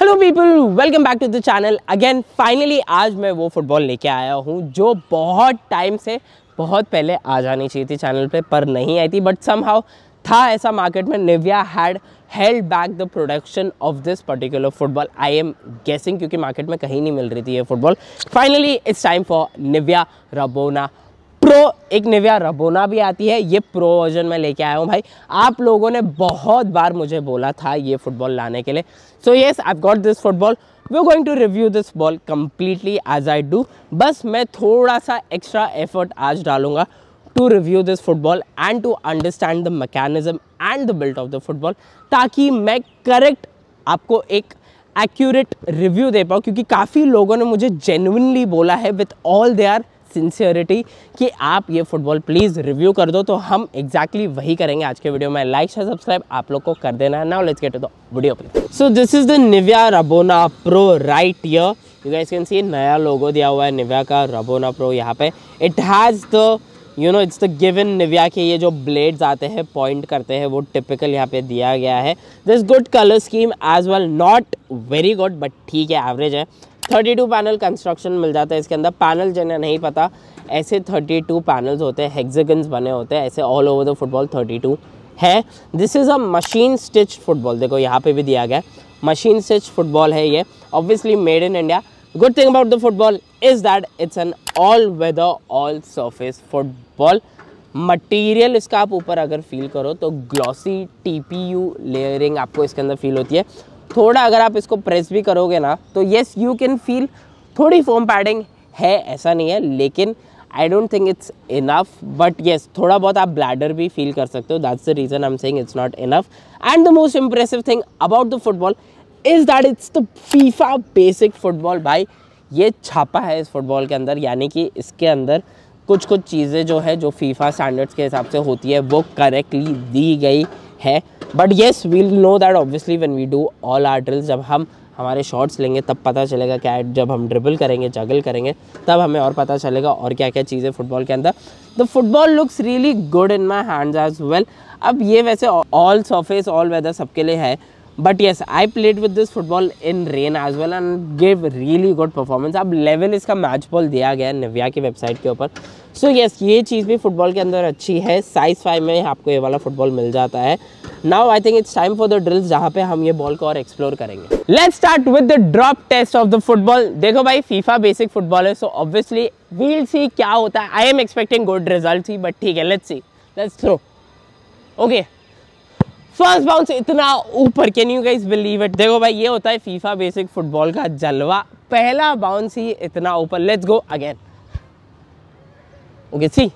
Hello people welcome back to the channel again finally आज मैं वो फुटबॉल लेके आया हूँ जो बहुत टाइम से बहुत पहले आ जानी चाहिए थी चैनल पे पर नहीं आई थी बट सम था ऐसा मार्केट में Nivia had held back the production of this particular football I am guessing क्योंकि मार्केट में कहीं नहीं मिल रही थी ये football finally it's time for Nivia Rabona एक निव्या रबोना भी आती है ये प्रो वर्जन में लेके आया हूँ भाई आप लोगों ने बहुत बार मुझे बोला था ये फुटबॉल लाने के लिए so yes I got this football we going to review this ball completely as I do बस मैं थोड़ा सा एक्स्ट्रा एफर्ट आज डालूंगा to review this football and to understand the mechanism and the built of the football ताकि मैं correct आपको एक एक्यूरेट रिव्यू दे पाऊँ क्योंकि काफ़ी लोगों ने मुझे जेन्यनली बोला है with all their sincerity कि आप ये फुटबॉल प्लीज़ रिव्यू कर दो तो हम एग्जैक्टली exactly वही करेंगे आज के वीडियो में लाइक शेयर सब्सक्राइब आप लोग को कर देना है ना let's get to the video please so this is the Nivia Rabona pro right here you guys can see नया लोगो दिया हुआ है निव्या का रबोना प्रो यहाँ पे it has the you know it's the given Nivia के ये जो ब्लेड्स आते हैं पॉइंट करते हैं वो टिपिकल यहाँ पे दिया गया है this good colour scheme as well not very good but ठीक है एवरेज है 32 पैनल कंस्ट्रक्शन मिल जाता है इसके अंदर पैनल जिन्हें नहीं पता ऐसे 32 पैनल्स होते हैं हेक्सागन्स बने होते हैं ऐसे ऑल ओवर द फुटबॉल 32 है this is a machine stitch football देखो यहाँ पे भी दिया गया मशीन स्टिच फुटबॉल है ये obviously made in India good thing about the football is that it's an all weather all surface football material इसका आप ऊपर अगर फील करो तो glossy T P U layering आपको इसके अंदर फील होती है थोड़ा अगर आप इसको प्रेस भी करोगे ना तो येस यू कैन फील थोड़ी फोम पैडिंग है ऐसा नहीं है लेकिन I don't think it's enough but yes थोड़ा बहुत आप ब्लैडर भी फील कर सकते हो that's the reason I am saying it's not enough and the most impressive thing about the football is that it's the FIFA basic football भाई ये छापा है इस फुटबॉल के अंदर यानी कि इसके अंदर कुछ कुछ चीज़ें जो है जो फीफा स्टैंडर्ड्स के हिसाब से होती है वो करेक्टली दी गई है but yes we'll know that obviously one we do all our drills जब हम हमारे शॉट्स लेंगे तब पता चलेगा क्या जब हम ड्रिबल करेंगे जगल करेंगे तब हमें और पता चलेगा और क्या क्या चीज़ें फुटबॉल के अंदर the football looks really good in my hands as well अब ये वैसे ऑल सरफेस ऑल वेदर सबके लिए है but yes I played with this football in rain as well and give really good performance अब level इसका match ball दिया गया है निव्या की वेबसाइट के ऊपर सो so येस yes, ये चीज़ भी फुटबॉल के अंदर अच्छी है साइज़ फाइव में आपको ये वाला फुटबॉल मिल जाता है now I think it's time for the drills जहाँ पे हम ये बॉल को और एक्सप्लोर करेंगे let's start with the drop test of the football देखो भाई फीफा बेसिक फुटबॉल है सो ऑब्वियसली वील सी क्या होता है I am expecting good result ही बट ठीक है let's see let's throw okay first bounce इतना ऊपर can you guys believe it देखो भाई ये होता है फीफा बेसिक फुटबॉल का जलवा पहला बाउंस ही इतना ऊपर let's go again okay see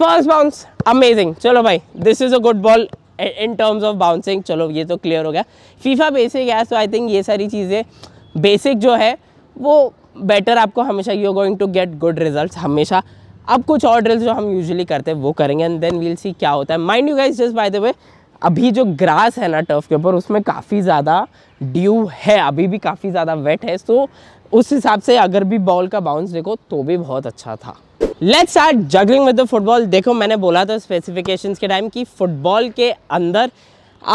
first bounce amazing चलो भाई this is a good ball in terms of bouncing चलो ये तो क्लियर हो गया फीफा बेसिक है सो आई थिंक ये सारी चीज़ें बेसिक जो है वो बेटर आपको हमेशा you going to get good result हमेशा अब कुछ और ड्रिल्स जो हम यूजुअली करते हैं वो करेंगे एंड देन वील सी क्या होता है mind you guys just by the way अभी जो ग्रास है ना टर्फ के ऊपर उसमें काफ़ी ज़्यादा ड्यू है अभी भी काफ़ी ज़्यादा वेट है सो तो उस हिसाब से अगर भी बॉल का बाउंस देखो तो भी बहुत अच्छा था let's start juggling with the football देखो मैंने बोला था स्पेसिफिकेशंस के टाइम कि फुटबॉल के अंदर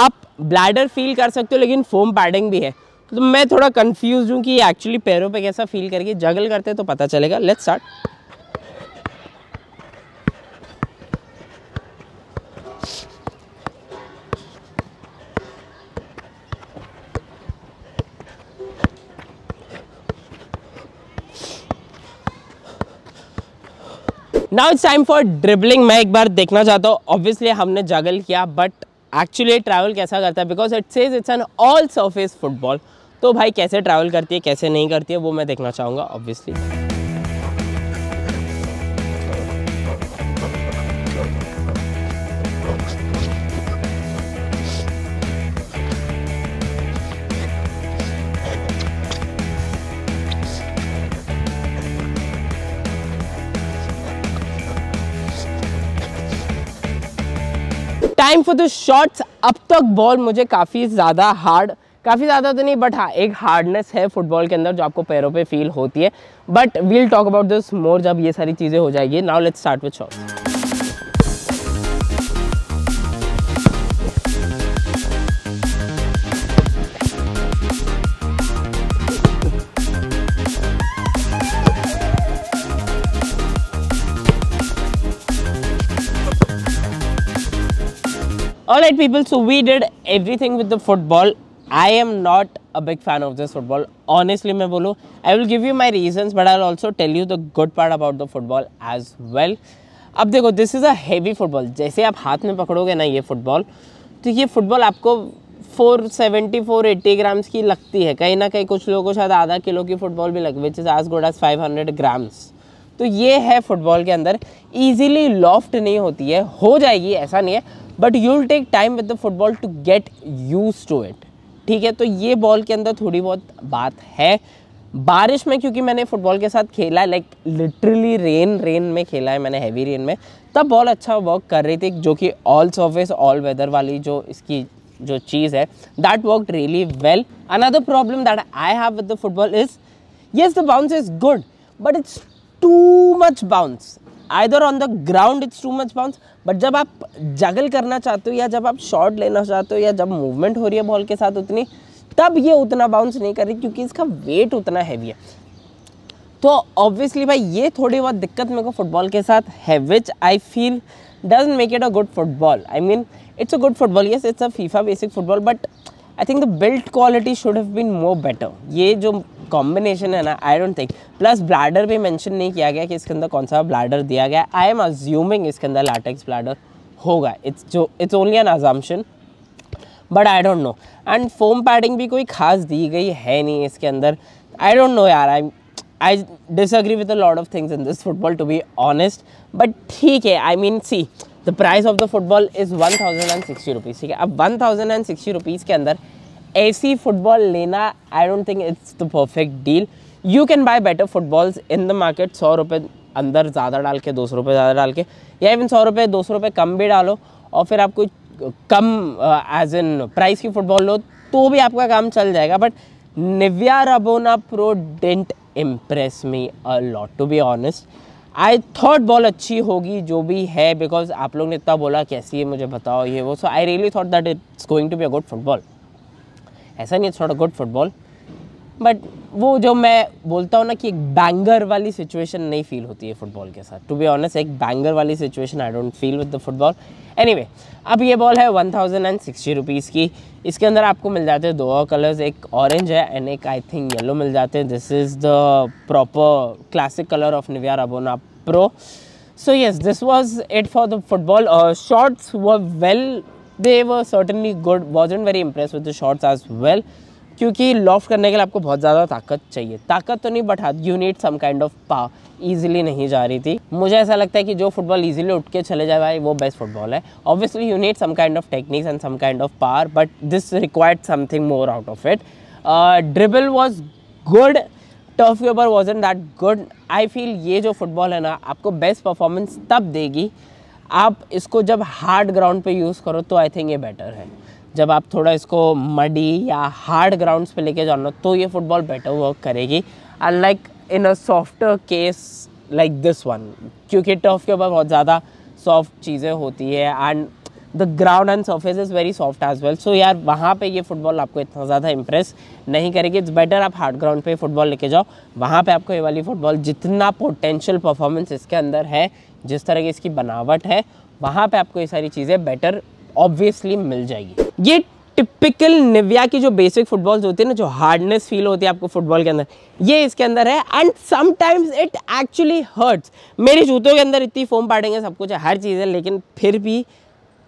आप ब्लैडर फील कर सकते हो लेकिन फोम पैडिंग भी है तो मैं थोड़ा कंफ्यूज हूँ कि एक्चुअली पैरों पे कैसा फील करके जगल करते हैं तो पता चलेगा let's start now it's time for dribbling मैं एक बार देखना चाहता हूँ ऑब्वियसली हमने जगल किया बट एक्चुअली ट्रैवल कैसा करता है because it is it's an all surface football तो भाई कैसे ट्रैवल करती है कैसे नहीं करती है वो मैं देखना चाहूँगा obviously time for the shots अब तक बॉल मुझे काफ़ी ज़्यादा हार्ड काफ़ी ज़्यादा तो नहीं बट हाँ एक हार्डनेस है फुटबॉल के अंदर जो आपको पैरों पे फील होती है but we'll talk about this more जब ये सारी चीज़ें हो जाएगी now let's start with shots all right people so we did everything with the football i am not a big fan of this football honestly मैं बोलूँ i will give you my reasons but i'll also tell you the good part about the football as well अब देखो this is a heavy football जैसे आप हाथ में पकड़ोगे ना ये फुटबॉल तो ये फुटबॉल आपको 470 480 ग्राम्स की लगती है कहीं ना कहीं कुछ लोगों को शायद आधा किलो की फुटबॉल भी लगी which is as good as 500 grams तो ये है फुटबॉल के अंदर इजीली लॉफ्ट नहीं होती है हो जाएगी ऐसा नहीं है but you will take time with the football to get use to it ठीक है तो ये बॉल के अंदर थोड़ी बहुत बात है बारिश में क्योंकि मैंने फुटबॉल के साथ खेला है लाइक लिटरली रेन रेन में खेला है मैंने हैवी रेन में तब बॉल अच्छा वर्क कर रही थी जो कि ऑल सर्विस ऑल वेदर वाली जो इसकी जो चीज़ है that work really well another problem that I have with the football is yes the bounce is good but it's too much bounce either on the ground it's too much bounce but जब आप जगल करना चाहते हो या जब आप shot लेना चाहते हो या जब मूवमेंट हो रही है बॉल के साथ उतनी तब ये उतना बाउंस नहीं कर रही क्योंकि इसका वेट उतना हैवी है तो ऑब्वियसली भाई ये थोड़ी बहुत दिक्कत मेरे को फुटबॉल के साथ है which I feel doesn't make it a good football I mean it's a good football yes it's a FIFA basic football but I think the built quality should have been more better ये जो combination है ना I don't think plus bladder भी mention नहीं किया गया कि इसके अंदर कौन सा ब्लैडर दिया गया आई एम अज्यूमिंग इसके अंदर लैटेक्स ब्लैडर होगा इट्स जो it's only an assumption but I don't know and foam padding भी कोई खास दी गई है नहीं इसके अंदर आई डोंट नो यार I I disagree with a lot of things in this football to be honest but ठीक है I mean see the price of the football is one thousand and sixty rupees ठीक है अब one thousand and sixty rupees के अंदर ऐसी football लेना I don't think it's the perfect deal you can buy better footballs in the market सौ रुपये अंदर ज़्यादा डाल के दो सौ रुपये ज़्यादा डाल के या इवन सौ रुपये दो सौ रुपये कम भी डालो और फिर आप कोई कम एज इन प्राइस की फुटबॉल लो तो भी आपका काम चल जाएगा but Nivia Rabona pro didn't impress me a lot to be honest I thought ball अच्छी होगी जो भी है बिकॉज आप लोग ने इतना बोला कैसी है मुझे बताओ ये वो so I really thought that it's going to be a good football ऐसा नहीं it's not a good football but वो जो मैं बोलता हूँ ना कि एक बैंगर वाली सिचुएशन नहीं फील होती है फुटबॉल के साथ टू बी ऑनेस्ट एक बैंगर वाली situation I don't feel with the football anyway अब ये बॉल है one thousand and sixty rupees की इसके अंदर आपको मिल जाते हैं दो और कलर्स एक ऑरेंज है एंड एक आई थिंक येलो मिल जाते हैं this is the proper classic colour of Nivia Rabona आप Pro. So yes, this was it for the football. Uh, shots were well, they were certainly good. Wasn't very impressed with the shots as well. क्योंकि loft करने के लिए आपको बहुत ज़्यादा ताकत चाहिए ताकत तो नहीं बट हाथ you need some kind of पा ईजिली नहीं जा रही थी मुझे ऐसा लगता है कि जो फुटबॉल ईजिली उठ के चले जाए भाई वो बेस्ट फुटबॉल है obviously you need some kind of techniques and some kind of power but this required something more out of it dribble was good turf के ऊपर wasn't that good I feel ये जो football है ना आपको best performance तब देगी आप इसको जब हार्ड ग्राउंड पे यूज़ करो तो आई थिंक ये बेटर है जब आप थोड़ा इसको मडी या हार्ड ग्राउंड्स पे लेके जाना तो ये फुटबॉल बेटर वर्क करेगी unlike in a soft case like this one क्योंकि टर्फ के ऊपर बहुत ज़्यादा सॉफ्ट चीज़ें होती है and the ground and surface is very soft as well so यार वहाँ पे ये फुटबॉल आपको इतना ज़्यादा इंप्रेस नहीं करेगी इट्स बेटर आप हार्ड ग्राउंड पे फुटबॉल लेके जाओ वहाँ पे आपको ये वाली फुटबॉल जितना पोटेंशियल परफॉर्मेंस इसके अंदर है जिस तरह की इसकी बनावट है वहाँ पे आपको ये सारी चीज़ें बेटर ऑब्वियसली मिल जाएगी ये टिपिकल निविया की जो बेसिक फुटबॉल्स होती है ना जो हार्डनेस फील होती है आपको फुटबॉल के अंदर ये इसके अंदर है and sometimes it actually hurts मेरे जूतों के अंदर इतनी फोम पाटेंगे सब कुछ हर चीज़ है लेकिन फिर भी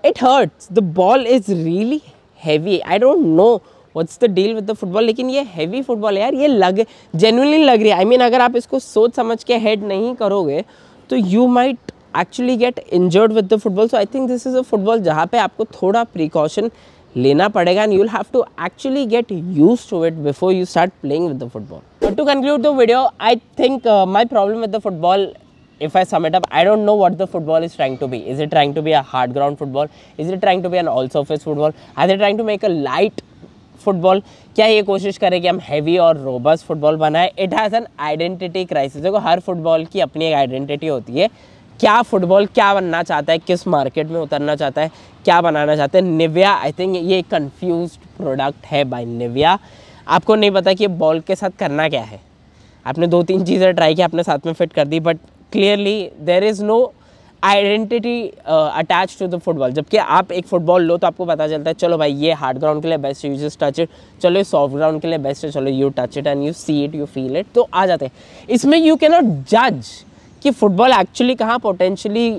it hurts the ball is really heavy I don't know what's the deal with the football लेकिन ये हैवी फुटबॉल है यार ये लग जेनुअनली लग रही है आई मीन अगर आप इसको सोच समझ के हेड नहीं करोगे तो you might actually get injured with the football so I think this is a football जहाँ पे आपको थोड़ा प्रिकॉशन लेना पड़ेगा and you have to actually get use to it before you start playing with the football to conclude the video I think my problem with the football if I sum it up, I don't know what the football is trying to be. Is it trying to be a hard ground football? Is it trying to be an all surface football? Are they trying to make a light football क्या ये कोशिश करें कि हम heavy और robust football बनाएं it has an identity crisis देखो हर फुटबॉल की अपनी एक आइडेंटिटी होती है क्या फुटबॉल क्या बनना चाहता है किस मार्केट में उतरना चाहता है क्या बनाना चाहते हैं निविया आई थिंक ये कन्फ्यूज प्रोडक्ट है बाय निविया आपको नहीं पता कि बॉल के साथ करना क्या है आपने दो तीन चीज़ें ट्राई की आपने साथ में फिट कर दी but clearly there is no identity attach to the football जबकि आप एक फुटबॉल लो तो आपको पता चलता है चलो भाई ये हार्ड ग्राउंड के लिए best you just touch it चलो ये सॉफ्ट ग्राउंड के लिए बेस्ट है चलो you touch it and you see it you feel it तो आ जाते हैं इसमें यू कैनॉट जज कि फुटबॉल एक्चुअली कहाँ पोटेंशली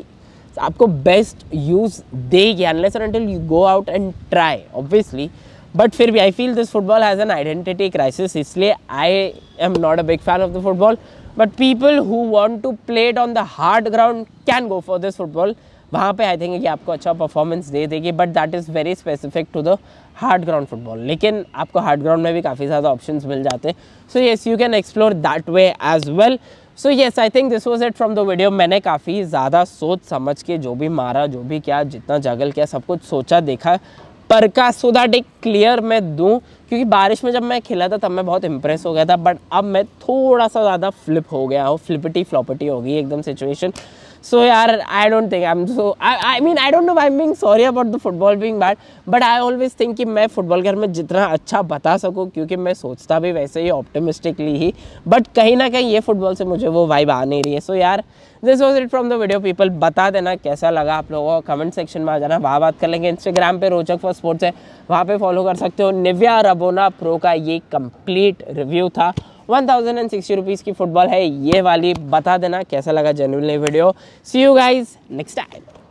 आपको बेस्ट यूज़ देगी अनलेस और until you go out and try obviously but फिर भी I feel this football has an identity crisis इसलिए I am not a big fan of the football but people who want to played on the hard ground can go for this football वहाँ पे I think कि आपको अच्छा performance दे देगी but that is very specific to the hard ground football लेकिन आपको hard ground में भी काफ़ी ज़्यादा ऑप्शन मिल जाते हैं so yes you can explore that way as well so yes I think this was it from the video मैंने काफ़ी ज़्यादा सोच समझ के जो भी मारा जो भी क्या जितना जगल किया सब कुछ सोचा देखा पर का दैट एक क्लियर मैं दूँ क्योंकि बारिश में जब मैं खेला था तब मैं बहुत इंप्रेस हो गया था बट अब मैं थोड़ा सा ज़्यादा फ्लिप हो गया हूँ फ्लिपटी फ्लॉपटी होगी एकदम सिचुएशन सो यार I don't think I am so I mean I don't know I am being sorry about the football being bad but I always think कि मैं फुटबॉल घर में जितना अच्छा बता सकूँ क्योंकि मैं सोचता भी वैसे ही ऑप्टोमिस्टिकली ही बट कहीं ना कहीं ये फुटबॉल से मुझे वो वाइब आ नहीं रही है सो so, यार this was it from the video people बता देना कैसा लगा आप लोगों को कमेंट सेक्शन में आ जाना वहाँ बात कर लेंगे इंस्टाग्राम पर रोचक फॉर स्पोर्ट्स है वहाँ पर फॉलो कर सकते हो निव्या रबोना प्रो का ये कंप्लीट रिव्यू था one thousand and sixty rupees की फुटबॉल है ये वाली बता देना कैसा लगा genuinely video see you guys next time